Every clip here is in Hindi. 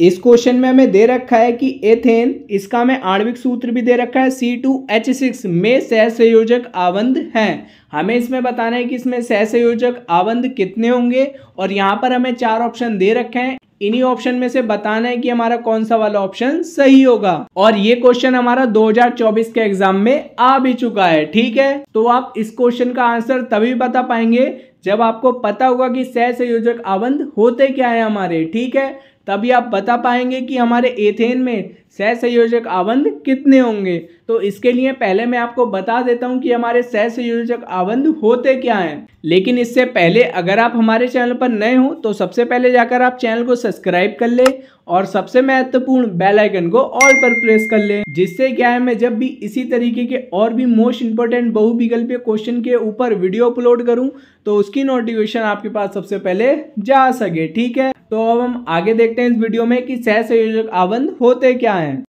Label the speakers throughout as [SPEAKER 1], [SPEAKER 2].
[SPEAKER 1] इस क्वेश्चन में हमें दे रखा है कि एथेन इसका हमें आणविक सूत्र भी दे रखा है सी टू एच सिक्स में सहसंयोजक आवंध हैं हमें इसमें बताना है कि इसमें सहसंयोजक आवंध कितने होंगे और यहाँ पर हमें चार ऑप्शन दे रखे हैं इन्हीं ऑप्शन में से बताना है कि हमारा कौन सा वाला ऑप्शन सही होगा और ये क्वेश्चन हमारा 2024 के एग्जाम में आ भी चुका है ठीक है तो आप इस क्वेश्चन का आंसर तभी बता पाएंगे जब आपको पता होगा कि सह संयोजक आबंध होते क्या है हमारे ठीक है तभी आप बता पाएंगे कि हमारे एथेन में सह संयोजक आवंध कितने होंगे तो इसके लिए पहले मैं आपको बता देता हूं कि हमारे सह संयोजक आवंध होते क्या हैं लेकिन इससे पहले अगर आप हमारे चैनल पर नए हो तो सबसे पहले जाकर आप चैनल को सब्सक्राइब कर ले और सबसे महत्वपूर्ण बेल आइकन को ऑल पर प्रेस कर ले जिससे क्या है मैं जब भी इसी तरीके के और भी मोस्ट इंपॉर्टेंट बहुविकल्पीय क्वेश्चन के ऊपर वीडियो अपलोड करूं तो उसकी नोटिफिकेशन आपके पास सबसे पहले जा सके ठीक है तो अब हम आगे देखते हैं इस वीडियो में कि सह संयोजक आवंद होते क्या हैं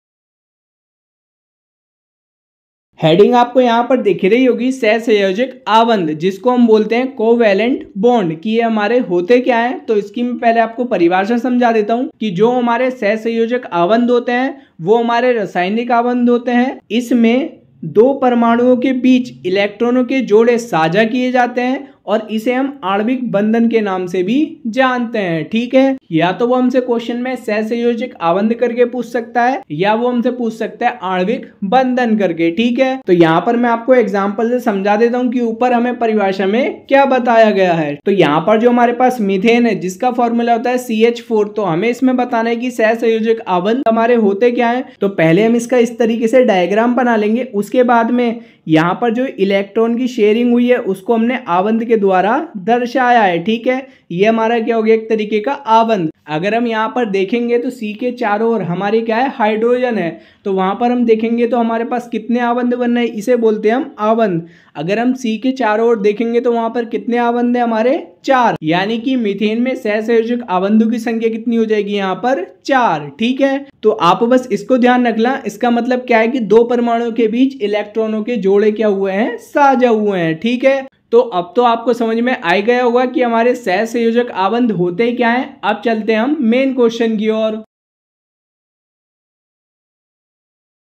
[SPEAKER 1] हेडिंग आपको यहाँ पर दिख रही होगी सह संयोजक आवंद जिसको हम बोलते हैं कोवेलेंट बॉन्ड कि ये हमारे होते क्या हैं तो इसकी मैं पहले आपको परिभाषा समझा देता हूँ कि जो हमारे सह संयोजक आवंद होते हैं वो हमारे रासायनिक आवंद होते हैं इसमें दो परमाणुओं के बीच इलेक्ट्रॉनों के जोड़े साझा किए जाते हैं और इसे हम आणविक बंधन के नाम से भी जानते हैं ठीक है या तो वो हमसे क्वेश्चन में सहसंयोजक आबंध करके पूछ सकता है या वो हमसे पूछ सकता है आणविक बंधन करके ठीक है तो यहाँ पर मैं आपको एग्जाम्पल से समझा देता हूँ कि ऊपर हमें परिभाषा में क्या बताया गया है तो यहाँ पर जो हमारे पास मिथेन है जिसका फॉर्मूला होता है सी एच फोर तो हमें इसमें बताना है कि संयोजक आबंध हमारे होते क्या है तो पहले हम इसका इस तरीके से डायग्राम बना लेंगे उसके बाद में यहाँ पर जो इलेक्ट्रॉन की शेयरिंग हुई है उसको हमने आवंद के द्वारा दर्शाया है ठीक है ये हमारा क्या हो गया एक तरीके का आवंद अगर हम यहाँ पर देखेंगे तो सी के चारों ओर हमारे क्या है हाइड्रोजन है तो वहाँ पर हम देखेंगे तो हमारे पास कितने आबंध बन रहे हैं इसे बोलते हैं हम आबंध अगर हम सी के चारों ओर देखेंगे तो वहाँ पर कितने आबंध है हमारे चार यानी कि मिथेन में सहसंयोजक आबंधों की संख्या कितनी हो जाएगी यहाँ पर चार ठीक है तो आप बस इसको ध्यान रखना इसका मतलब क्या है कि दो परमाणुओं के बीच इलेक्ट्रॉनों के जोड़े क्या हुए हैं साझा हुए हैं ठीक है तो अब तो आपको समझ में आ गया होगा कि हमारे सह संयोजक आबंध होते ही क्या हैं अब चलते हैं हम मेन क्वेश्चन की ओर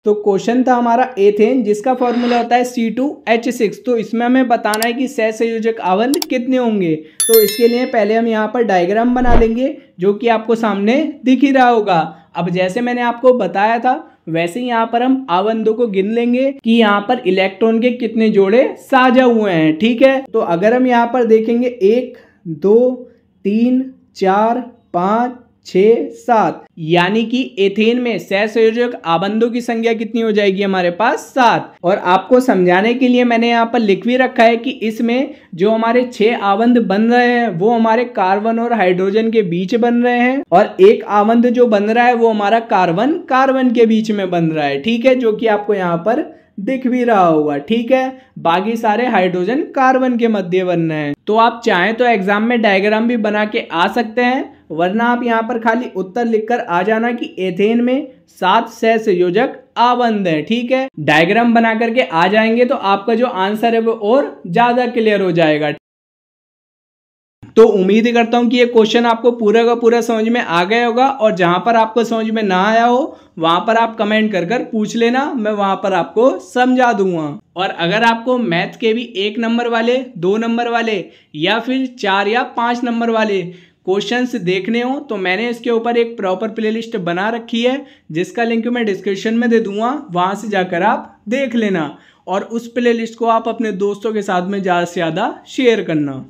[SPEAKER 1] तो क्वेश्चन था हमारा एथेन जिसका फॉर्मूला होता है सी टू एच सिक्स तो इसमें हमें बताना है कि सह संयोजक आबंध कितने होंगे तो इसके लिए पहले हम यहाँ पर डायग्राम बना लेंगे जो कि आपको सामने दिख ही रहा होगा अब जैसे मैंने आपको बताया था वैसे यहाँ पर हम आवंदों को गिन लेंगे कि यहाँ पर इलेक्ट्रॉन के कितने जोड़े साझा हुए हैं ठीक है तो अगर हम यहाँ पर देखेंगे एक दो तीन चार पाँच छ सात यानी कि एथेन में सह संयोजक आबंधों की संख्या कितनी हो जाएगी हमारे पास सात और आपको समझाने के लिए मैंने यहाँ पर लिख भी रखा है कि इसमें जो हमारे छह आबंध बन रहे हैं वो हमारे कार्बन और हाइड्रोजन के बीच बन रहे हैं और एक आबंध जो बन रहा है वो हमारा कार्बन कार्बन के बीच में बन रहा है ठीक है जो कि आपको यहाँ पर दिख भी रहा होगा ठीक है बाकी सारे हाइड्रोजन कार्बन के मध्य बनने हैं तो आप चाहें तो एग्जाम में डायग्राम भी बना के आ सकते हैं वरना आप यहाँ पर खाली उत्तर लिखकर आ जाना कि एथेन में सात सह संयोजक आबंद है ठीक है डायग्राम बना करके आ जाएंगे तो आपका जो आंसर है वो और ज्यादा क्लियर हो जाएगा तो उम्मीद करता हूँ कि ये क्वेश्चन आपको पूरा का पूरा समझ में आ गया होगा और जहाँ पर आपको समझ में ना आया हो वहाँ पर आप कमेंट कर कर पूछ लेना मैं वहाँ पर आपको समझा दूंगा और अगर आपको मैथ के भी एक नंबर वाले दो नंबर वाले या फिर चार या पाँच नंबर वाले क्वेश्चंस देखने हो तो मैंने इसके ऊपर एक प्रॉपर प्लेलिस्ट बना रखी है जिसका लिंक मैं डिस्क्रिप्शन में दे दूंगा वहाँ से जाकर आप देख लेना और उस प्लेलिस्ट को आप अपने दोस्तों के साथ में ज़्यादा से ज़्यादा शेयर करना